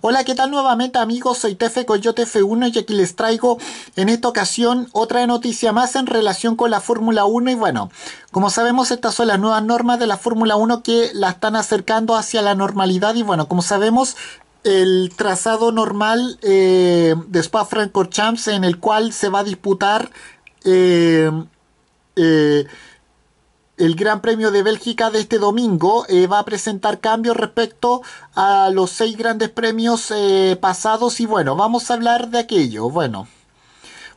Hola, ¿qué tal nuevamente amigos? Soy Tefe Coyote F1 y aquí les traigo en esta ocasión otra noticia más en relación con la Fórmula 1 y bueno, como sabemos estas son las nuevas normas de la Fórmula 1 que la están acercando hacia la normalidad y bueno, como sabemos el trazado normal eh, de Spa-Francorchamps en el cual se va a disputar eh, eh, el Gran Premio de Bélgica de este domingo eh, va a presentar cambios respecto a los seis grandes premios eh, pasados y bueno, vamos a hablar de aquello. Bueno,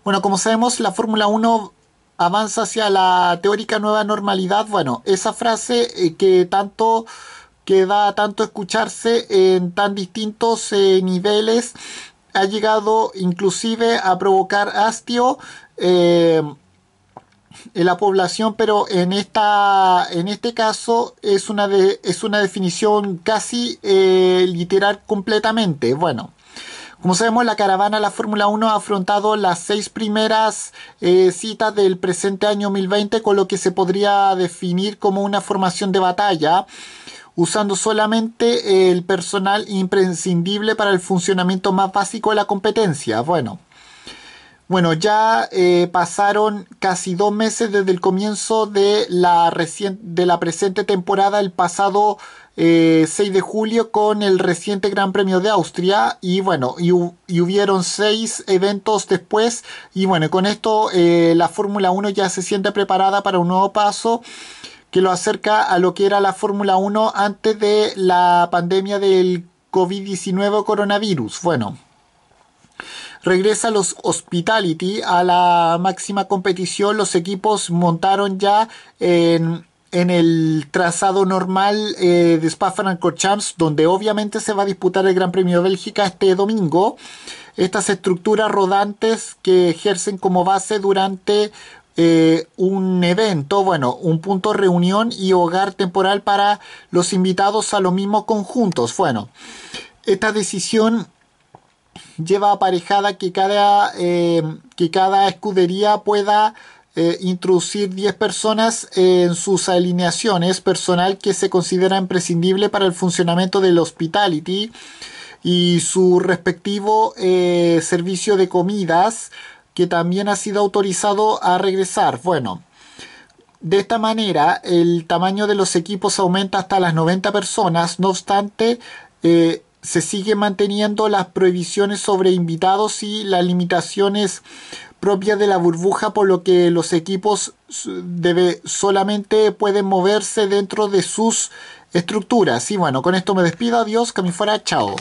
bueno como sabemos, la Fórmula 1 avanza hacia la teórica nueva normalidad. Bueno, esa frase eh, que tanto que tanto escucharse en tan distintos niveles ha llegado inclusive a provocar hastio en la población, pero en, esta, en este caso es una, es una definición casi eh, literal completamente. Bueno, como sabemos, la caravana la Fórmula 1 ha afrontado las seis primeras eh, citas del presente año 2020, con lo que se podría definir como una formación de batalla, usando solamente el personal imprescindible para el funcionamiento más básico de la competencia. Bueno. Bueno, ya eh, pasaron casi dos meses desde el comienzo de la, de la presente temporada, el pasado 6 eh, de julio, con el reciente Gran Premio de Austria. Y bueno, y, hubieron seis eventos después. Y bueno, con esto eh, la Fórmula 1 ya se siente preparada para un nuevo paso que lo acerca a lo que era la Fórmula 1 antes de la pandemia del COVID-19 coronavirus. Bueno. Regresa los Hospitality a la máxima competición. Los equipos montaron ya en, el trazado normal eh, de Spa-Francorchamps, donde obviamente se va a disputar el Gran Premio de Bélgica este domingo. Estas estructuras rodantes que ejercen como base durante eh, un evento, bueno, un punto reunión y hogar temporal para los invitados a los mismos conjuntos. Bueno, esta decisión lleva aparejada que cada, eh, que cada escudería pueda eh, introducir 10 personas en sus alineaciones, personal que se considera imprescindible para el funcionamiento del hospitality y su respectivo eh, servicio de comidas que también ha sido autorizado a regresar. Bueno, de esta manera el tamaño de los equipos aumenta hasta las 90 personas, no obstante, se sigue manteniendo las prohibiciones sobre invitados y las limitaciones propias de la burbuja, por lo que los equipos solamente pueden moverse dentro de sus estructuras. Y bueno, con esto me despido, adiós, que me fuera, chao.